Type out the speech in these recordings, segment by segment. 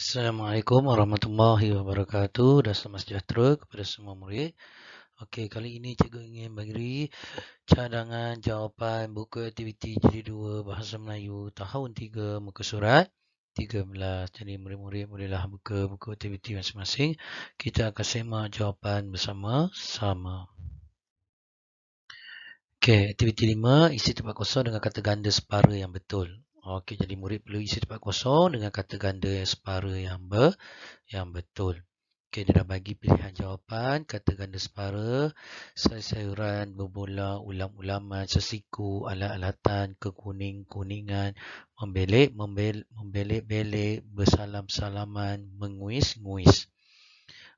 Assalamualaikum warahmatullahi wabarakatuh dan selamat sejahtera kepada semua murid. Okey, kali ini cikgu ingin bagi cadangan jawapan buku aktiviti jadi 2 Bahasa Melayu tahun 3 muka surat 13. Jadi murid-murid bolehlah buka buku aktiviti masing-masing. Kita akan semak jawapan bersama-sama. Okey, aktiviti 5 isi tempat kosong dengan kata ganda separa yang betul. Okey, jadi murid perlu isi tempat kosong dengan kata ganda yang separa yang ber, yang betul. Okey, dia dah bagi pilihan jawapan, kata ganda separa, sayur-sayuran, bebola, ulam-ulaman, sesiku, alat-alatan, kekuning-kuningan, membelik, membelik-belik, bersalam-salaman, menguis-nguis.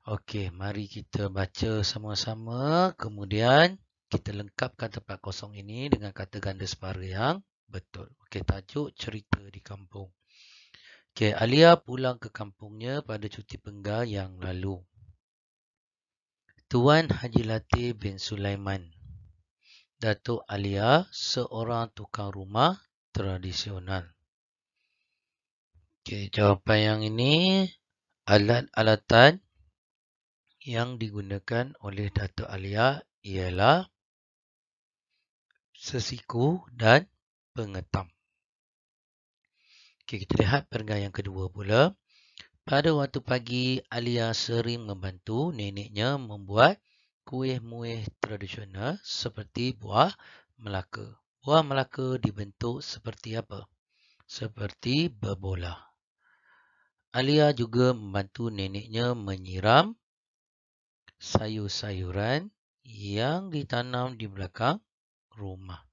Okey, mari kita baca sama-sama. Kemudian, kita lengkapkan tempat kosong ini dengan kata ganda separa yang Betul. Okey, tajuk cerita di kampung. Okey, Alia pulang ke kampungnya pada cuti penggal yang lalu. Tuan Haji Latif bin Sulaiman. Datuk Alia, seorang tukang rumah tradisional. Okey, jawapan yang ini alat-alatan yang digunakan oleh Datuk Alia ialah sesiku dan pengetam. Okay, kita lihat pergerakan yang kedua pula. Pada waktu pagi, Alia sering membantu neneknya membuat kuih-muih tradisional seperti buah Melaka. Buah Melaka dibentuk seperti apa? Seperti berbola. Alia juga membantu neneknya menyiram sayur-sayuran yang ditanam di belakang rumah.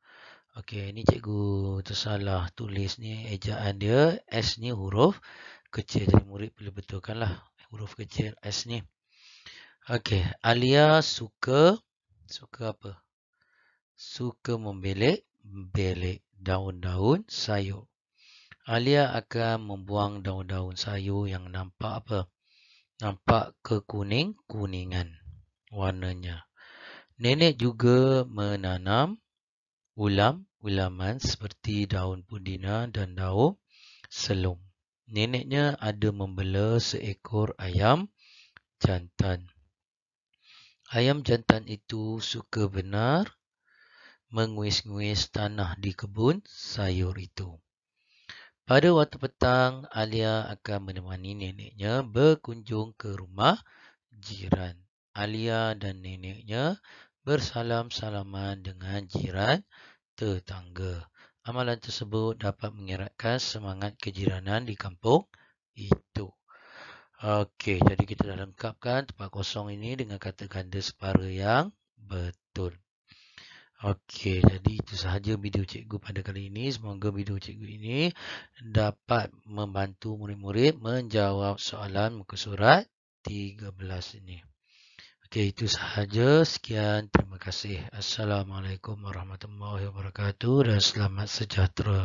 Okey, ni cikgu tersalah tulis ni ejaan dia. S ni huruf kecil. Jadi murid perlu lah huruf kecil S ni. Okey, Alia suka suka apa? Suka membelek belek daun-daun sayur. Alia akan membuang daun-daun sayur yang nampak apa? Nampak kekuning-kuningan warnanya. Nenek juga menanam ulam-ulaman seperti daun pudina dan daun selum. Neneknya ada membela seekor ayam jantan. Ayam jantan itu suka benar menguis-nguis tanah di kebun sayur itu. Pada waktu petang, Alia akan menemani neneknya berkunjung ke rumah jiran. Alia dan neneknya bersalam-salaman dengan jiran tetangga. Amalan tersebut dapat mengeratkan semangat kejiranan di kampung itu. Okey, jadi kita dah lengkapkan tempat kosong ini dengan kata ganda separa yang betul. Okey, jadi itu sahaja video cikgu pada kali ini. Semoga video cikgu ini dapat membantu murid-murid menjawab soalan muka surat 13 ini. Okey, itu sahaja. Sekian. Terima kasih. Assalamualaikum warahmatullahi wabarakatuh dan selamat sejahtera.